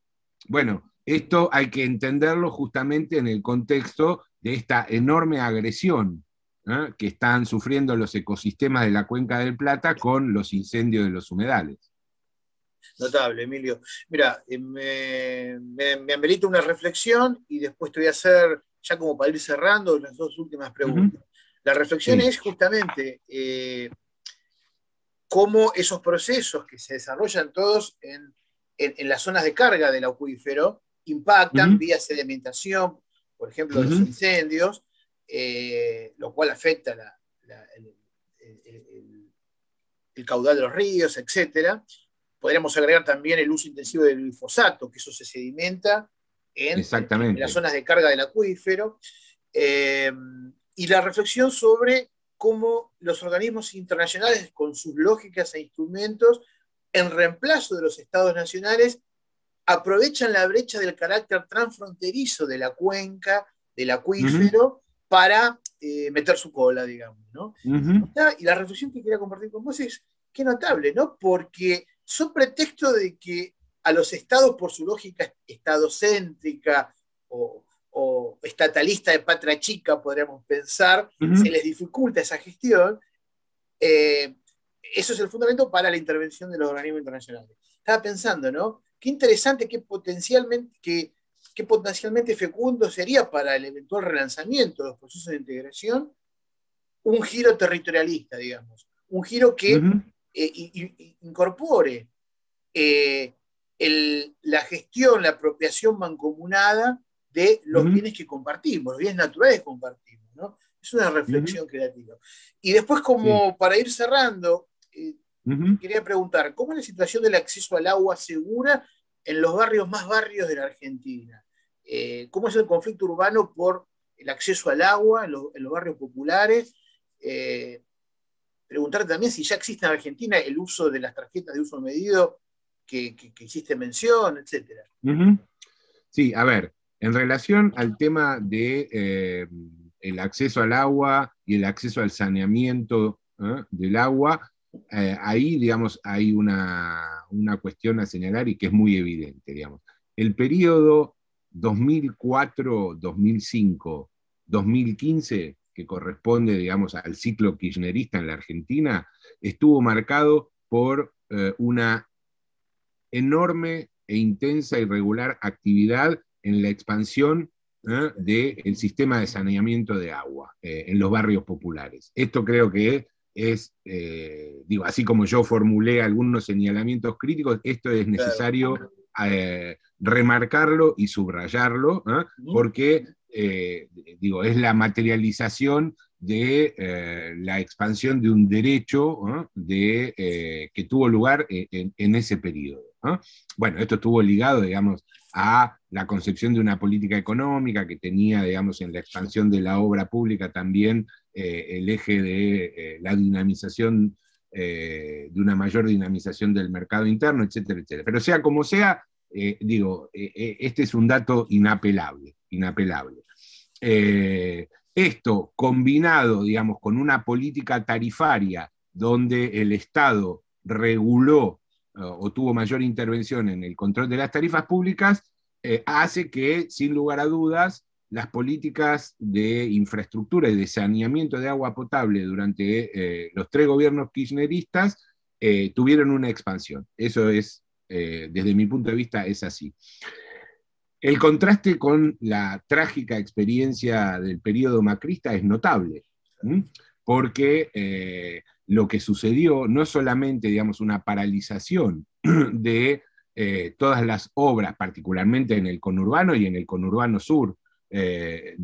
Bueno, esto hay que entenderlo justamente en el contexto de esta enorme agresión ¿eh? que están sufriendo los ecosistemas de la cuenca del Plata con los incendios de los humedales. Notable, Emilio. Mira, eh, me, amerito una reflexión y después te voy a hacer, ya como para ir cerrando, las dos últimas preguntas. La reflexión es justamente eh, cómo esos procesos que se desarrollan todos en, las zonas de carga del acuífero impactan vía sedimentación, por ejemplo, los incendios, eh, lo cual afecta el, caudal de los ríos, etcétera Podríamos agregar también el uso intensivo del glifosato, que eso se sedimenta en, las zonas de carga del acuífero. Eh, y la reflexión sobre cómo los organismos internacionales, con sus lógicas e instrumentos, en reemplazo de los estados nacionales, aprovechan la brecha del carácter transfronterizo de la cuenca, del acuífero, para eh, meter su cola, digamos. Y la reflexión que quería compartir con vos es, qué notable, ¿no? Porque son pretexto de que a los estados, por su lógica estadocéntrica o, o estatalista de patria chica, podríamos pensar, se les dificulta esa gestión. Eh, eso es el fundamento para la intervención de los organismos internacionales. Estaba pensando, ¿no? Qué interesante, qué potencialmente, potencialmente fecundo sería para el eventual relanzamiento de los procesos de integración un giro territorialista, digamos. Un giro que eh, incorpore eh, la gestión, la apropiación mancomunada de los bienes que compartimos, los bienes naturales que compartimos. Es una reflexión creativa. Y después, como para ir cerrando, eh, quería preguntar, ¿cómo es la situación del acceso al agua segura en los barrios más barrios de la Argentina? ¿Cómo es el conflicto urbano por el acceso al agua en, los barrios populares? Preguntar también si ya existe en Argentina el uso de las tarjetas de uso medido que, que, hiciste mención, etc. Sí, a ver, en relación al tema de eh, acceso al agua y el acceso al saneamiento ¿eh? del agua, eh, ahí, digamos, hay una, una, cuestión a señalar y que es muy evidente, digamos. El periodo 2004, 2005, 2015 que corresponde, digamos, al ciclo kirchnerista en la Argentina, estuvo marcado por eh, una enorme e intensa y regular actividad en la expansión ¿eh? del sistema de saneamiento de agua eh, en los barrios populares. Esto creo que es, digo, así como yo formulé algunos señalamientos críticos, esto es necesario remarcarlo y subrayarlo, porque eh, digo, es la materialización de eh, la expansión de un derecho eh, que tuvo lugar e, en, ese periodo. Bueno, esto estuvo ligado, digamos, a la concepción de una política económica que tenía, digamos, en la expansión de la obra pública también el eje de la dinamización, de una mayor dinamización del mercado interno, etcétera, etcétera. Pero sea como sea, digo, este es un dato inapelable, inapelable. Eh, esto combinado, digamos, con una política tarifaria donde el Estado reguló eh, o tuvo mayor intervención en el control de las tarifas públicas, eh, hace que, sin lugar a dudas, las políticas de infraestructura y de saneamiento de agua potable durante los tres gobiernos kirchneristas tuvieron una expansión. Eso es, desde mi punto de vista, es así. El contraste con la trágica experiencia del periodo macrista es notable, porque eh, lo que sucedió no solamente, digamos, una paralización de eh, todas las obras, particularmente en el conurbano y en el conurbano sur eh,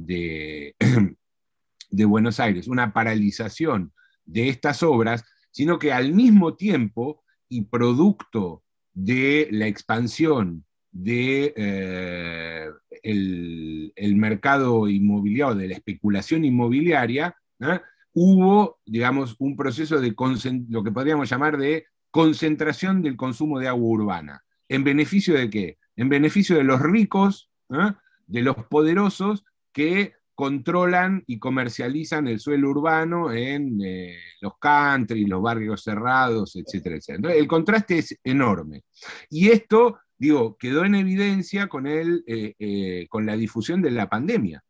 de Buenos Aires, una paralización de estas obras, sino que al mismo tiempo y producto de la expansión de eh, el, mercado inmobiliario, de la especulación inmobiliaria, hubo, digamos, un proceso de lo que podríamos llamar de concentración del consumo de agua urbana. ¿En beneficio de qué? En beneficio de los ricos, de los poderosos que controlan y comercializan el suelo urbano en eh, los country, los barrios cerrados, etcétera, etcétera. el contraste es enorme. Y esto digo, quedó en evidencia con, el, eh, eh, con la difusión de la pandemia,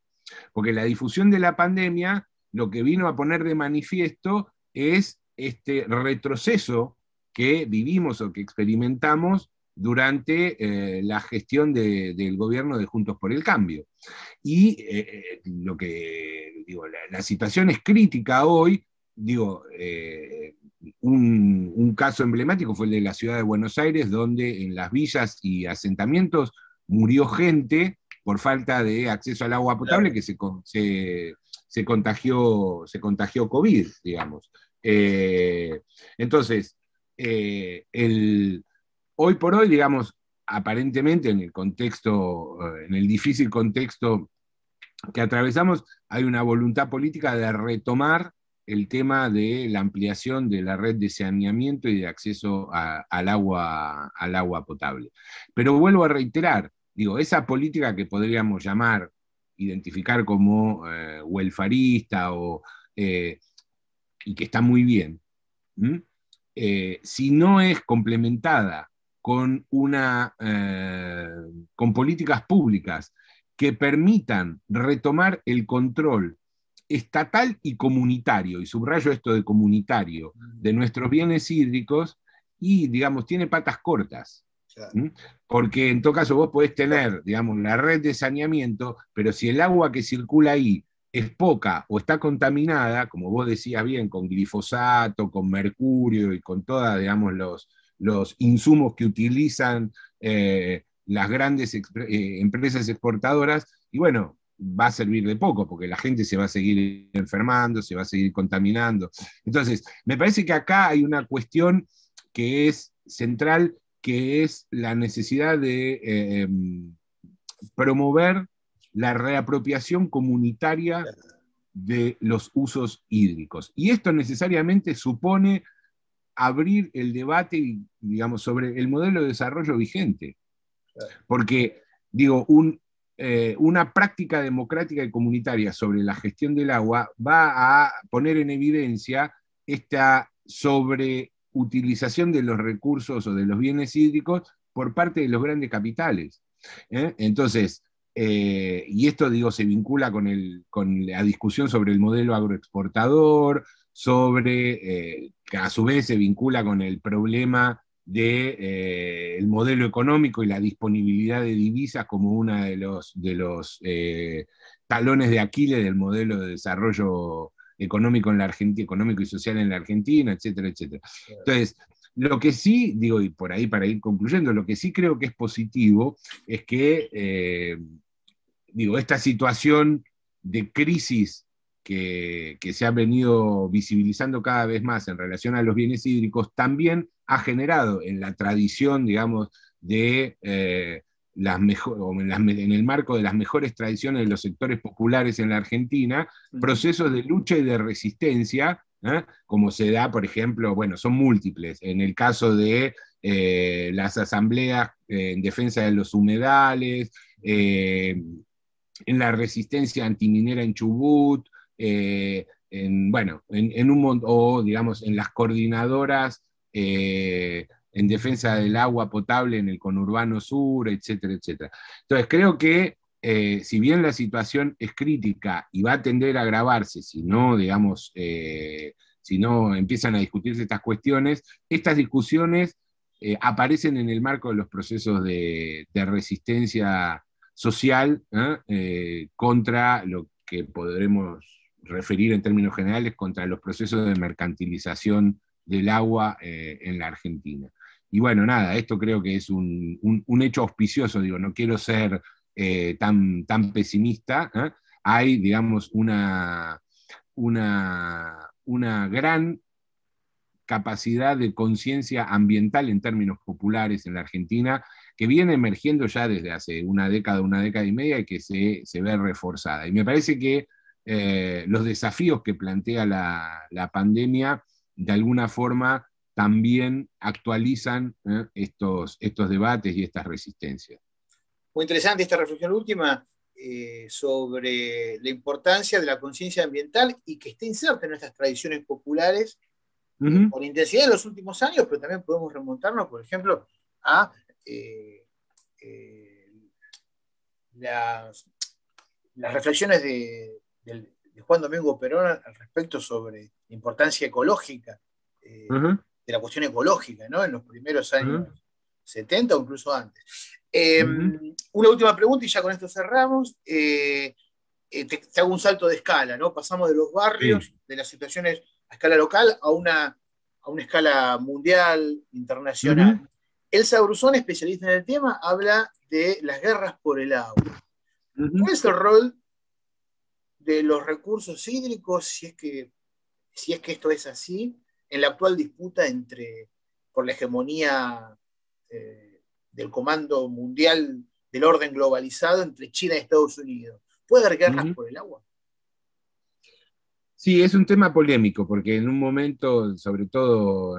porque la difusión de la pandemia lo que vino a poner de manifiesto es este retroceso que vivimos o que experimentamos durante eh, la gestión del gobierno de Juntos por el Cambio. Y lo que digo, la, situación es crítica hoy, digo, un, caso emblemático fue el de la ciudad de Buenos Aires, donde en las villas y asentamientos murió gente por falta de acceso al agua potable que se, se, contagió, se contagió COVID, digamos. Eh, entonces, eh, el, hoy por hoy, digamos, aparentemente en el contexto, eh, en el difícil contexto que atravesamos, hay una voluntad política de retomar el tema de la ampliación de la red de saneamiento y de acceso al, agua, al agua potable. Pero vuelvo a reiterar, digo, esa política que podríamos llamar, identificar como eh, welfarista o, eh, y que está muy bien, eh, si no es complementada con, una, con políticas públicas que permitan retomar el control estatal y comunitario, y subrayo esto de comunitario, de nuestros bienes hídricos, y digamos, tiene patas cortas. Porque en todo caso vos podés tener, digamos, la red de saneamiento, pero si el agua que circula ahí es poca o está contaminada, como vos decías bien, con glifosato, con mercurio y con todos, digamos, los, los insumos que utilizan eh, las grandes eh, empresas exportadoras, y bueno, va a servir de poco, porque la gente se va a seguir enfermando, se va a seguir contaminando. Entonces, me parece que acá hay una cuestión que es central, que es la necesidad de eh, em, promover la reapropiación comunitaria de los usos hídricos. Y esto necesariamente supone abrir el debate, digamos, sobre el modelo de desarrollo vigente. Porque, digo, un, eh, una práctica democrática y comunitaria sobre la gestión del agua va a poner en evidencia esta sobreutilización de los recursos o de los bienes hídricos por parte de los grandes capitales. ¿eh? Entonces, eh, y esto digo, se vincula con, el, con, la discusión sobre el modelo agroexportador, sobre, que a su vez se vincula con el problema del de, eh, modelo económico y la disponibilidad de divisas como uno de los, de los eh, talones de Aquiles del modelo de desarrollo económico en la Argentina, económico y social en la Argentina, etcétera, etcétera. Entonces, lo que sí, digo, y por ahí para ir concluyendo, lo que sí creo que es positivo es que, eh, digo, esta situación de crisis que, se ha venido visibilizando cada vez más en relación a los bienes hídricos, también ha generado en la tradición, digamos, de eh, las mejor, en, el marco de las mejores tradiciones de los sectores populares en la Argentina, procesos de lucha y de resistencia, ¿eh? como se da, por ejemplo, bueno, son múltiples, en el caso de eh, las asambleas en defensa de los humedales, en la resistencia antiminera en Chubut, eh, en, bueno, en, un o digamos en las coordinadoras eh, en defensa del agua potable en el conurbano sur, etcétera, etcétera. Entonces creo que eh, si bien la situación es crítica y va a tender a agravarse, si no, digamos, si no empiezan a discutirse estas cuestiones, estas discusiones aparecen en el marco de los procesos de, de resistencia social contra lo que podremos referir en términos generales contra los procesos de mercantilización del agua eh, en la Argentina. Y bueno, nada, esto creo que es un, hecho auspicioso, digo, no quiero ser eh, tan, tan pesimista, ¿eh? hay, digamos, una, una, una gran capacidad de conciencia ambiental en términos populares en la Argentina, que viene emergiendo ya desde hace una década, una década y media y que se, se ve reforzada. Y me parece que eh, los desafíos que plantea la, pandemia, de alguna forma también actualizan ¿eh? estos, debates y estas resistencias. Muy interesante esta reflexión última eh, sobre la importancia de la conciencia ambiental y que esté inserta en nuestras tradiciones populares por intensidad en los últimos años, pero también podemos remontarnos, por ejemplo, a las reflexiones de, de Juan Domingo Perón al respecto sobre la importancia ecológica, eh, de la cuestión ecológica, ¿no? En los primeros años 70 o incluso antes. Em, una última pregunta y ya con esto cerramos. Eh, eh, te, hago un salto de escala, ¿no? Pasamos de los barrios, de las situaciones a escala local a una, a una escala mundial, internacional. Elsa Bruzón, especialista en el tema, habla de las guerras por el agua. ¿Cuál es el rol los recursos hídricos, si es que, si es que esto es así, en la actual disputa entre, por la hegemonía eh, del comando mundial del orden globalizado entre China y Estados Unidos. ¿Puede haber por el agua? Sí, es un tema polémico, porque en un momento, sobre todo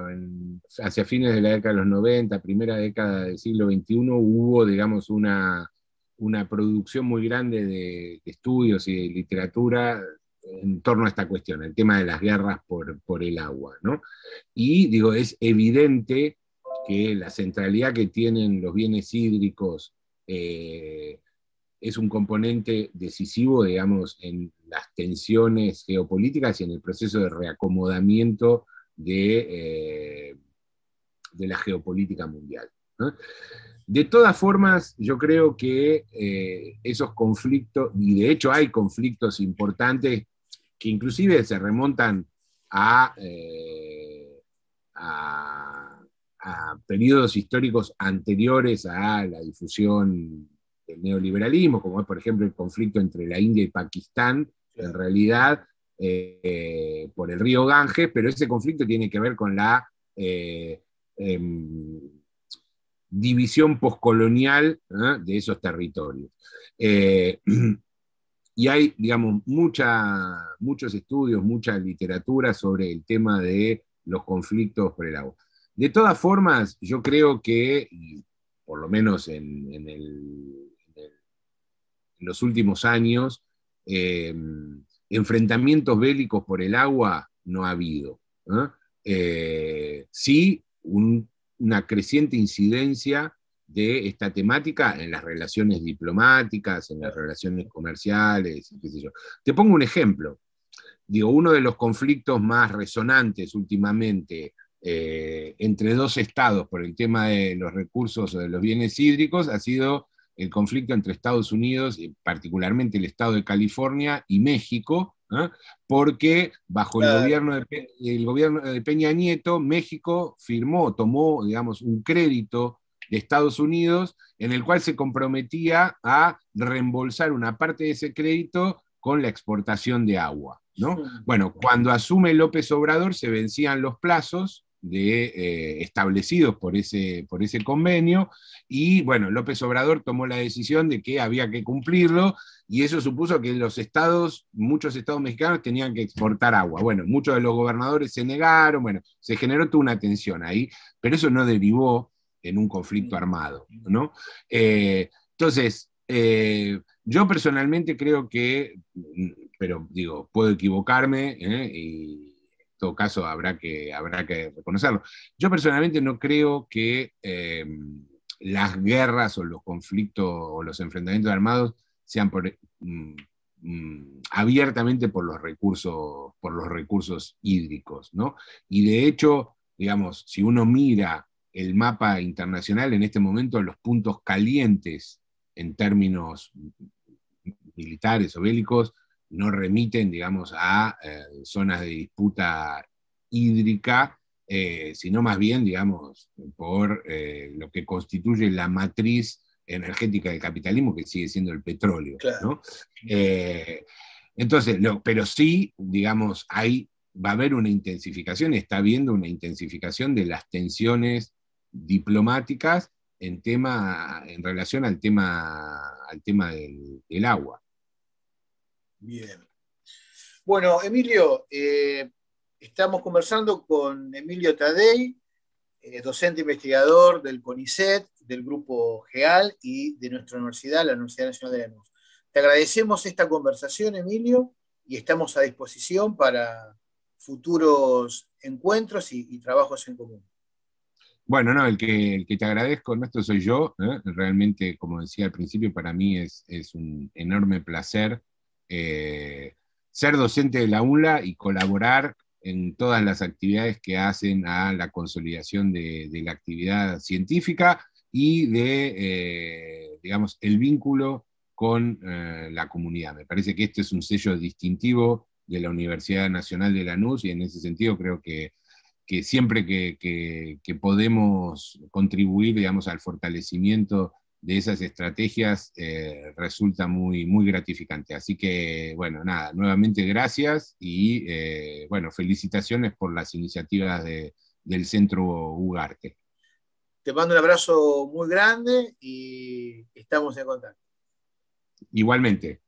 hacia fines de la década de los 90, primera década del siglo XXI, hubo, digamos, una, una producción muy grande de, estudios y de literatura en torno a esta cuestión, el tema de las guerras por, el agua. Y digo, es evidente que la centralidad que tienen los bienes hídricos eh, es un componente decisivo, digamos, en las tensiones geopolíticas y en el proceso de reacomodamiento de, eh, de la geopolítica mundial. De todas formas, yo creo que eh, esos conflictos, y de hecho hay conflictos importantes que inclusive se remontan eh, a, periodos históricos anteriores a la difusión del neoliberalismo, como es por ejemplo el conflicto entre la India y Pakistán, en realidad eh, por el río Ganges, pero ese conflicto tiene que ver con la... Em, división poscolonial ¿eh? de esos territorios. Eh, y hay, digamos, muchos estudios, mucha literatura sobre el tema de los conflictos por el agua. De todas formas, yo creo que, por lo menos en, los últimos años, eh, enfrentamientos bélicos por el agua no ha habido. sí, un una creciente incidencia de esta temática en las relaciones diplomáticas, en las relaciones comerciales, qué sé yo. Te pongo un ejemplo. Digo, uno de los conflictos más resonantes últimamente eh, entre dos estados por el tema de los recursos o de los bienes hídricos ha sido el conflicto entre Estados Unidos, particularmente el estado de California y México, porque bajo el, gobierno de gobierno de Peña Nieto, México firmó, tomó, digamos, un crédito de Estados Unidos en el cual se comprometía a reembolsar una parte de ese crédito con la exportación de agua. Bueno, cuando asume López Obrador se vencían los plazos de, eh, establecidos por ese, por ese convenio. Y bueno, López Obrador tomó la decisión de que había que cumplirlo y eso supuso que los estados, muchos estados mexicanos tenían que exportar agua. Bueno, muchos de los gobernadores se negaron, bueno, se generó toda una tensión ahí, pero eso no derivó en un conflicto armado, ¿no? Eh, entonces, eh, yo personalmente creo que, pero digo, puedo equivocarme y caso habrá que, habrá que reconocerlo. Yo personalmente no creo que eh, las guerras o los conflictos o los enfrentamientos armados sean mm, mm, abiertamente por los recursos, por los recursos hídricos, Y de hecho, digamos, si uno mira el mapa internacional en este momento, los puntos calientes en términos mm, militares o bélicos no remiten, digamos, a eh, zonas de disputa hídrica, eh, sino más bien, digamos, por eh, lo que constituye la matriz energética del capitalismo, que sigue siendo el petróleo. entonces, pero sí, digamos, hay, va a haber una intensificación, está habiendo una intensificación de las tensiones diplomáticas en, tema, en relación al tema, al tema del agua. Bien. Bueno, Emilio, eh, estamos conversando con Emilio Tadei, eh, docente investigador del CONICET, del grupo GEAL y de nuestra universidad, la Universidad Nacional de Te agradecemos esta conversación, Emilio, y estamos a disposición para futuros encuentros y, trabajos en común. Bueno, no, el que, el que te agradezco, esto soy yo. ¿eh? Realmente, como decía al principio, para mí es, es un enorme placer eh, ser docente de la UNLA y colaborar en todas las actividades que hacen a la consolidación de, la actividad científica y de, eh, digamos, el vínculo con eh, la comunidad. Me parece que este es un sello distintivo de la Universidad Nacional de Lanús y en ese sentido creo que, siempre que, que podemos contribuir, digamos, al fortalecimiento de esas estrategias eh, resulta muy, muy gratificante. Así que, bueno, nada, nuevamente gracias y, eh, bueno, felicitaciones por las iniciativas del Centro Ugarte. Te mando un abrazo muy grande y estamos en contacto. Igualmente.